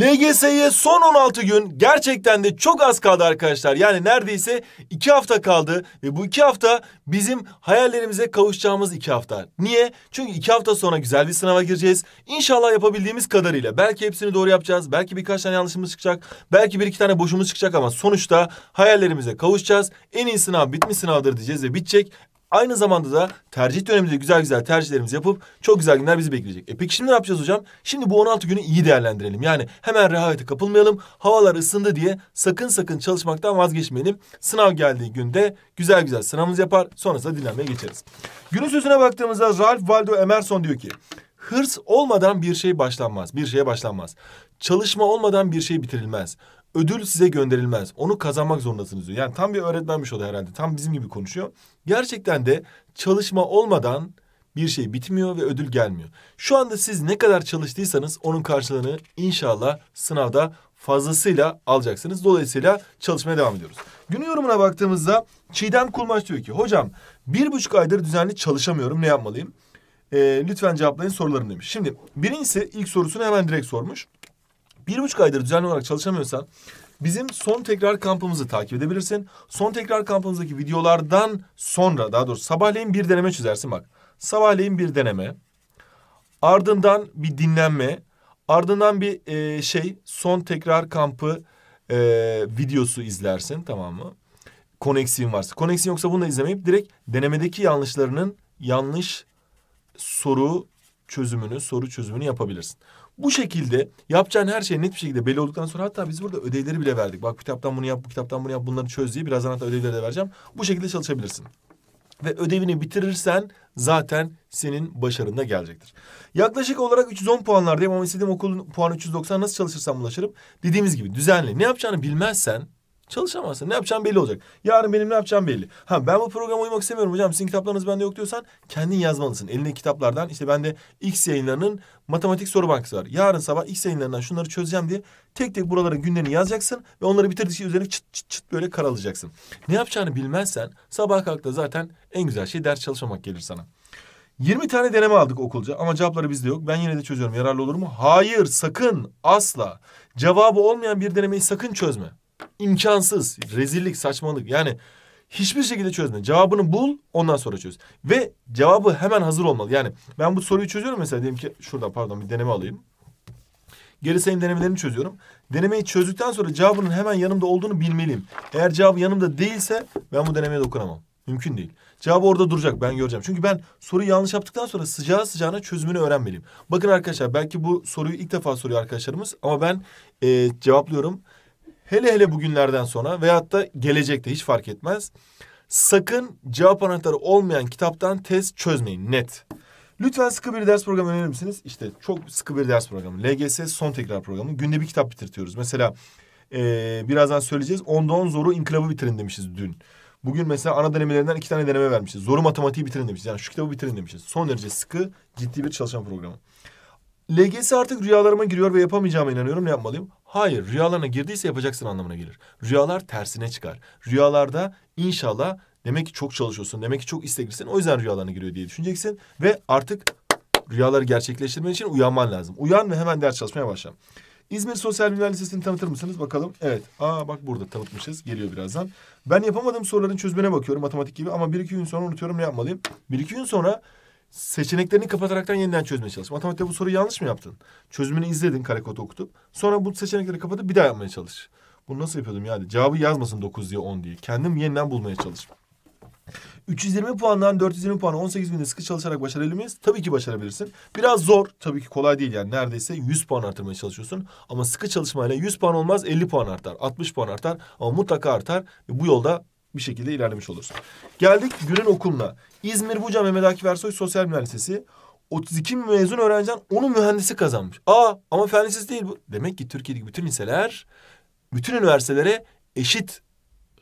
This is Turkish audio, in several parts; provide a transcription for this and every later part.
LGS'ye son 16 gün gerçekten de çok az kaldı arkadaşlar. Yani neredeyse 2 hafta kaldı ve bu 2 hafta bizim hayallerimize kavuşacağımız 2 hafta. Niye? Çünkü 2 hafta sonra güzel bir sınava gireceğiz. İnşallah yapabildiğimiz kadarıyla. Belki hepsini doğru yapacağız. Belki birkaç tane yanlışımız çıkacak. Belki bir iki tane boşumuz çıkacak ama sonuçta hayallerimize kavuşacağız. En iyi sınav bitmiş sınavdır diyeceğiz ve bitecek. Aynı zamanda da tercih döneminde güzel güzel tercihlerimizi yapıp çok güzel günler bizi bekleyecek. E peki şimdi ne yapacağız hocam? Şimdi bu 16 günü iyi değerlendirelim. Yani hemen rehavete kapılmayalım. Havalar ısındı diye sakın sakın çalışmaktan vazgeçmeyelim. Sınav geldiği günde güzel güzel sınavımızı yapar. Sonrasında dinlenmeye geçeriz. Günün sözüne baktığımızda Ralph Waldo Emerson diyor ki... Hırs olmadan bir şey başlanmaz, bir şeye başlanmaz. Çalışma olmadan bir şey bitirilmez ödül size gönderilmez. Onu kazanmak zorundasınız diyor. Yani tam bir öğretmenmiş o da herhalde. Tam bizim gibi konuşuyor. Gerçekten de çalışma olmadan bir şey bitmiyor ve ödül gelmiyor. Şu anda siz ne kadar çalıştıysanız onun karşılığını inşallah sınavda fazlasıyla alacaksınız. Dolayısıyla çalışmaya devam ediyoruz. Günün yorumuna baktığımızda Çiğdem Kulmaç diyor ki... ...hocam bir buçuk aydır düzenli çalışamıyorum ne yapmalıyım? Ee, lütfen cevaplayın sorularını. demiş. Şimdi birincisi ilk sorusunu hemen direkt sormuş bir buçuk aydır düzenli olarak çalışamıyorsan bizim son tekrar kampımızı takip edebilirsin. Son tekrar kampımızdaki videolardan sonra daha doğrusu sabahleyin bir deneme çizersin bak. Sabahleyin bir deneme. Ardından bir dinlenme. Ardından bir e, şey son tekrar kampı e, videosu izlersin tamam mı? Koneksiyon varsa. Koneksiyon yoksa bunu da izlemeyip direkt denemedeki yanlışlarının yanlış soru çözümünü, soru çözümünü yapabilirsin. Bu şekilde yapacağın her şey net bir şekilde belli olduktan sonra hatta biz burada ödevleri bile verdik. Bak bu kitaptan bunu yap, bu kitaptan bunu yap, bunları çöz diye birazdan hatta ödevleri de vereceğim. Bu şekilde çalışabilirsin. Ve ödevini bitirirsen zaten senin başarında gelecektir. Yaklaşık olarak 310 puanlardayım ama istediğim okulun puanı 390 nasıl çalışırsam ulaşırım. Dediğimiz gibi düzenli. Ne yapacağını bilmezsen Çalışamazsın. Ne yapacağım belli olacak. Yarın benim ne yapacağım belli. Ha ben bu programa uymak istemiyorum hocam. Sizin kitaplarınız bende yok diyorsan kendin yazmalısın. Elindeki kitaplardan işte bende X yayınlarının matematik soru bankası var. Yarın sabah X yayınlarından şunları çözeceğim diye tek tek buraların günlerini yazacaksın ve onları bitirdikçe üzerine çıt çıt çıt böyle karalayacaksın. Ne yapacağını bilmezsen sabah kalkta zaten en güzel şey ders çalışmamak gelir sana. 20 tane deneme aldık okulca ama cevapları bizde yok. Ben yine de çözüyorum. Yararlı olur mu? Hayır, sakın asla. Cevabı olmayan bir denemeyi sakın çözme imkansız. Rezillik, saçmalık. Yani hiçbir şekilde çözme. Cevabını bul, ondan sonra çöz. Ve cevabı hemen hazır olmalı. Yani ben bu soruyu çözüyorum mesela diyelim ki şurada pardon bir deneme alayım. Geri sayım denemelerini çözüyorum. Denemeyi çözdükten sonra cevabının hemen yanımda olduğunu bilmeliyim. Eğer cevabı yanımda değilse ben bu denemeye dokunamam. Mümkün değil. Cevabı orada duracak ben göreceğim. Çünkü ben soruyu yanlış yaptıktan sonra sıcağı sıcağına çözümünü öğrenmeliyim. Bakın arkadaşlar belki bu soruyu ilk defa soruyor arkadaşlarımız ama ben e, cevaplıyorum. Hele hele bugünlerden sonra veyahut da gelecekte hiç fark etmez. Sakın cevap anahtarı olmayan kitaptan test çözmeyin net. Lütfen sıkı bir ders programı önerir misiniz? İşte çok sıkı bir ders programı. LGS son tekrar programı. Günde bir kitap bitirtiyoruz. Mesela ee, birazdan söyleyeceğiz. Onda on zoru inkılabı bitirin demişiz dün. Bugün mesela ana denemelerinden iki tane deneme vermişiz. Zoru matematiği bitirin demişiz. Yani şu kitabı bitirin demişiz. Son derece sıkı, ciddi bir çalışma programı. LGS artık rüyalarıma giriyor ve yapamayacağıma inanıyorum. Ne yapmalıyım? Hayır, rüyalarına girdiyse yapacaksın anlamına gelir. Rüyalar tersine çıkar. Rüyalarda inşallah demek ki çok çalışıyorsun, demek ki çok isteklisin. O yüzden rüyalarına giriyor diye düşüneceksin ve artık rüyaları gerçekleştirmen için uyanman lazım. Uyan ve hemen ders çalışmaya başla. İzmir Sosyal Bilimler Lisesi'ni tanıtır mısınız? Bakalım. Evet. Aa bak burada tanıtmışız. Geliyor birazdan. Ben yapamadığım soruların çözümüne bakıyorum matematik gibi ama bir iki gün sonra unutuyorum ne yapmalıyım? Bir iki gün sonra seçeneklerini kapataraktan yeniden çözmeye çalış. Matematikte bu soruyu yanlış mı yaptın? Çözümünü izledin karekodu okutup. Sonra bu seçenekleri kapatıp bir daha yapmaya çalış. Bunu nasıl yapıyordum yani? Cevabı yazmasın 9 diye 10 diye. Kendim yeniden bulmaya çalış. 320 puandan 420 puan, 18 günde sıkı çalışarak başarabilir miyiz? Tabii ki başarabilirsin. Biraz zor. Tabii ki kolay değil yani. Neredeyse 100 puan artırmaya çalışıyorsun. Ama sıkı çalışmayla 100 puan olmaz 50 puan artar. 60 puan artar ama mutlaka artar. Ve bu yolda bir şekilde ilerlemiş olursun. Geldik Gülen okuluna. İzmir Buca Mehmet Akif Ersoy Sosyal Bilimler Lisesi. 32 mezun öğrenciden onun mühendisi kazanmış. Aa ama fen lisesi değil bu. Demek ki Türkiye'deki bütün liseler bütün üniversitelere eşit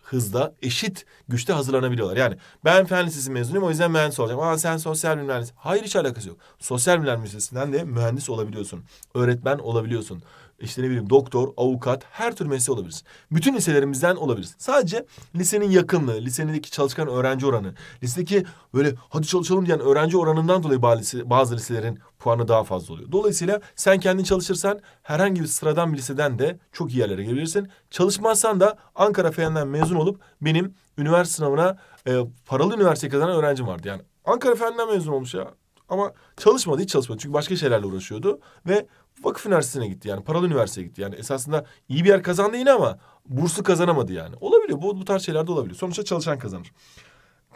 hızda, eşit güçte hazırlanabiliyorlar. Yani ben fen lisesi mezunuyum o yüzden mühendis olacağım. Aa sen sosyal bilimler lisesi. Hayır hiç alakası yok. Sosyal bilimler lisesinden de mühendis olabiliyorsun. Öğretmen olabiliyorsun işte ne bileyim doktor, avukat, her tür mesleği olabiliriz. Bütün liselerimizden olabiliriz. Sadece lisenin yakınlığı, lisedeki çalışkan öğrenci oranı, lisedeki böyle hadi çalışalım diyen öğrenci oranından dolayı bazı, bazı liselerin puanı daha fazla oluyor. Dolayısıyla sen kendin çalışırsan herhangi bir sıradan bir liseden de çok iyi yerlere gelebilirsin. Çalışmazsan da Ankara Fen'den mezun olup benim üniversite sınavına e, paralı üniversite kazanan öğrencim vardı. Yani Ankara Fen'den mezun olmuş ya. Ama çalışmadı, hiç çalışmadı. Çünkü başka şeylerle uğraşıyordu. Ve vakıf üniversitesine gitti yani paralı üniversiteye gitti. Yani esasında iyi bir yer kazandı yine ama bursu kazanamadı yani. Olabiliyor bu, bu tarz şeyler de olabiliyor. Sonuçta çalışan kazanır.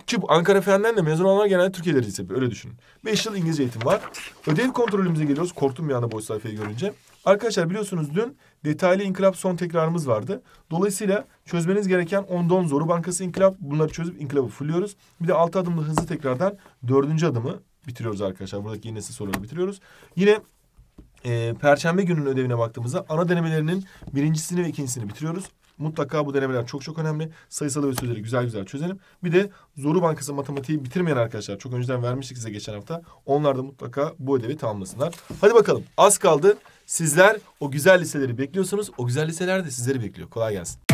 Ki Ankara Fen'den de mezun olanlar genelde Türkiye'de lise öyle düşünün. Beş yıl İngilizce eğitim var. Ödev kontrolümüze geliyoruz. Korktum bir anda boş sayfayı görünce. Arkadaşlar biliyorsunuz dün detaylı inkılap son tekrarımız vardı. Dolayısıyla çözmeniz gereken ondan zoru bankası inkılap. Bunları çözüp inkılabı fulluyoruz. Bir de altı adımlı hızlı tekrardan dördüncü adımı bitiriyoruz arkadaşlar. Buradaki yinesi soruları bitiriyoruz. Yine e, Perşembe gününün ödevine baktığımızda ana denemelerinin birincisini ve ikincisini bitiriyoruz. Mutlaka bu denemeler çok çok önemli. Sayısal ve sözleri güzel güzel çözelim. Bir de Zoru Bankası matematiği bitirmeyen arkadaşlar çok önceden vermiştik size geçen hafta. Onlar da mutlaka bu ödevi tamamlasınlar. Hadi bakalım az kaldı. Sizler o güzel liseleri bekliyorsunuz. O güzel liseler de sizleri bekliyor. Kolay gelsin.